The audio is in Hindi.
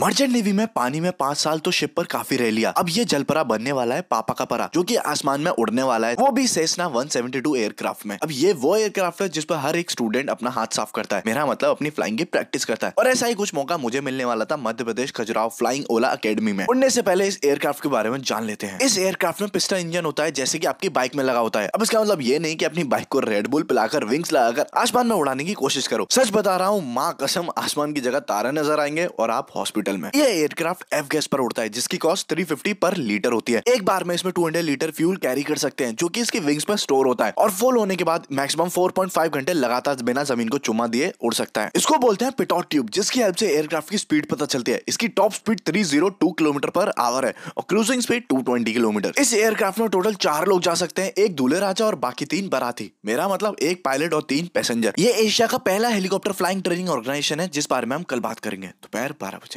मर्चेंट नेवी में पानी में पांच साल तो शिप पर काफी रह लिया अब ये जलपरा बनने वाला है पापा का परा जो कि आसमान में उड़ने वाला है वो भी सेसना 172 एयरक्राफ्ट में अब ये वो एयरक्राफ्ट है जिस पर हर एक स्टूडेंट अपना हाथ साफ करता है मेरा मतलब अपनी फ्लाइंग की प्रैक्टिस करता है और ऐसा ही कुछ मौका मुझे मिलने वाला था मध्य प्रदेश खजुराव फ्लाइंग ओला अकेडमी में उड़ने से पहले इस एयरक्राफ्ट के बारे में जान लेते हैं इस एयरक्राफ्ट में पिस्टल इंजन होता है जैसे की आपकी बाइक में लगा होता है अब इसका मतलब ये नहीं की अपनी बाइक को रेडबुल पिलाकर विंग्स लगाकर आसमान में उड़ाने की कोशिश करो सच बता रहा हूँ माँ कसम आसमान की जगह तारा नजर आएंगे और आप हॉस्पिटल हॉस्पिटल में यह एयरक्राफ्ट एफ गैस पर उड़ता है जिसकी cost three fifty per litre होती है एक बार में इसमें two hundred litre fuel carry कर सकते हैं जो की इसके विंग्स में स्टोर होता है और फुल होने के बाद मैक्सिमम फोर पॉइंट फाइव घंटे लगातार बिना जमीन को चुमा दिए उड़ सकता है इसको बोलते हैं पिटॉट ट्यूब जिसकी हेल्प से एयरक्राफ्ट की स्पीड पता चलती है इसकी top speed three zero two kilometre per hour है और cruising speed two twenty kilometre इस एयरक्राफ्ट में टोटल चार लोग जा सकते हैं एक दूल्हे राजा और बाकी तीन बराती मेरा मतलब एक पायलट और तीन पैसेंजर ये एशिया का पहला हेलीकॉप्टर फ्लाइंग ट्रेनिंग ऑर्गेनाइजेशन है जिस बारे में हम कल बात करेंगे दोपहर बारह बजे